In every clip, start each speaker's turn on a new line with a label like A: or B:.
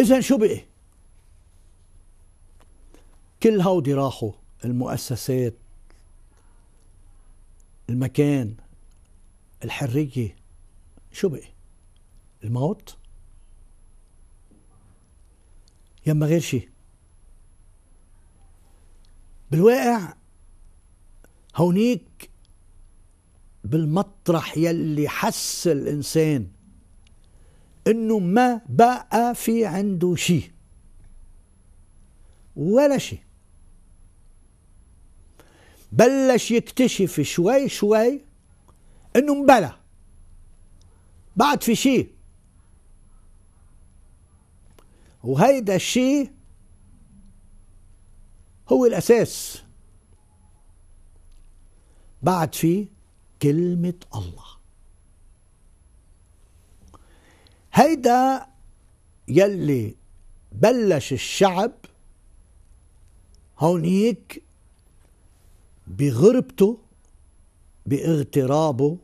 A: إذا شو بقي؟ كل هودي راحوا المؤسسات المكان الحرية شو بقي؟ الموت؟ يما غير شيء بالواقع هونيك بالمطرح يلي حس الإنسان انه ما بقى في عنده شيء ولا شيء بلش يكتشف شوي شوي انه مبلى بعد في شيء وهيدا الشيء هو الاساس بعد في كلمه الله هيدا يلي بلش الشعب هونيك بغربته باغترابه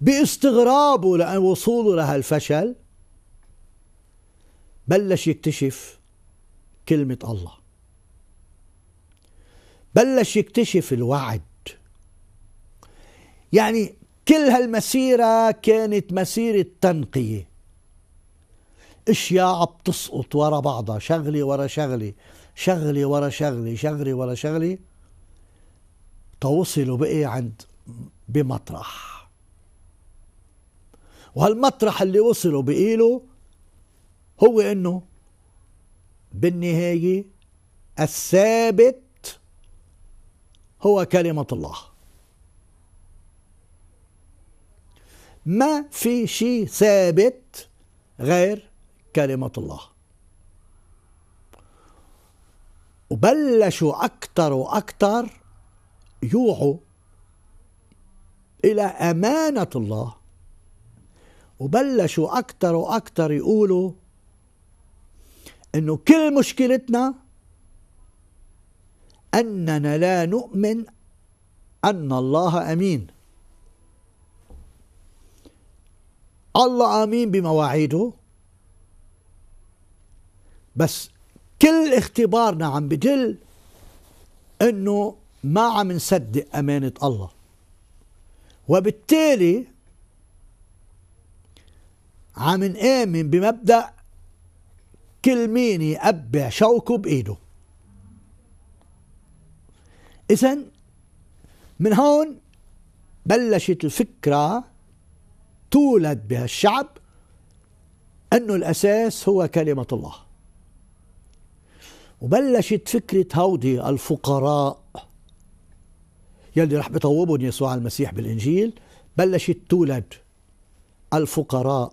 A: باستغرابه لأن وصوله لهالفشل بلش يكتشف كلمة الله بلش يكتشف الوعد يعني كل هالمسيرة كانت مسيرة تنقية اشياء بتسقط ورا بعضها شغلة ورا شغلة شغلة ورا شغلة شغلة ورا شغلة توصلوا بقي عند بمطرح وهالمطرح اللي وصلوا بقيله هو انه بالنهاية الثابت هو كلمة الله ما في شيء ثابت غير كلمة الله وبلشوا أكثر وأكثر يوعوا إلى أمانة الله وبلشوا أكثر وأكثر يقولوا إنه كل مشكلتنا أننا لا نؤمن أن الله أمين الله امين بمواعيده بس كل اختبارنا عم بدل انه ما عم نصدق امانه الله وبالتالي عم نآمن بمبدأ كل مين يقبع شوكه بإيده إذا من هون بلشت الفكرة تولد بها الشعب أنه الأساس هو كلمة الله وبلشت فكرة هودي الفقراء يلي رح بطوبهم يسوع المسيح بالإنجيل بلشت تولد الفقراء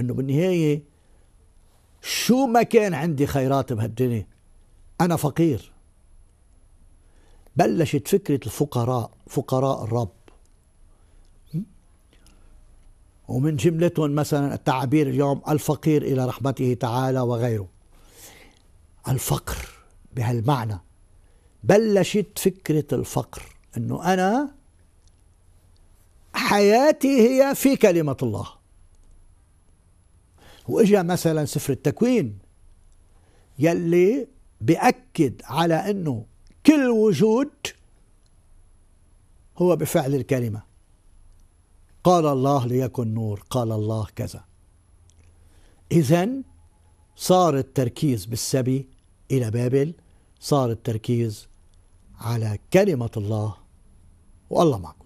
A: أنه بالنهاية شو ما كان عندي خيرات بهالدنيا أنا فقير بلشت فكرة الفقراء فقراء الرب ومن جملتهم مثلا التعابير اليوم الفقير إلى رحمته تعالى وغيره الفقر بهالمعنى بلشت فكرة الفقر أنه أنا حياتي هي في كلمة الله وإجا مثلا سفر التكوين يلي بأكد على أنه كل وجود هو بفعل الكلمه قال الله ليكن نور قال الله كذا إذا صار التركيز بالسبي إلى بابل صار التركيز على كلمة الله والله معكم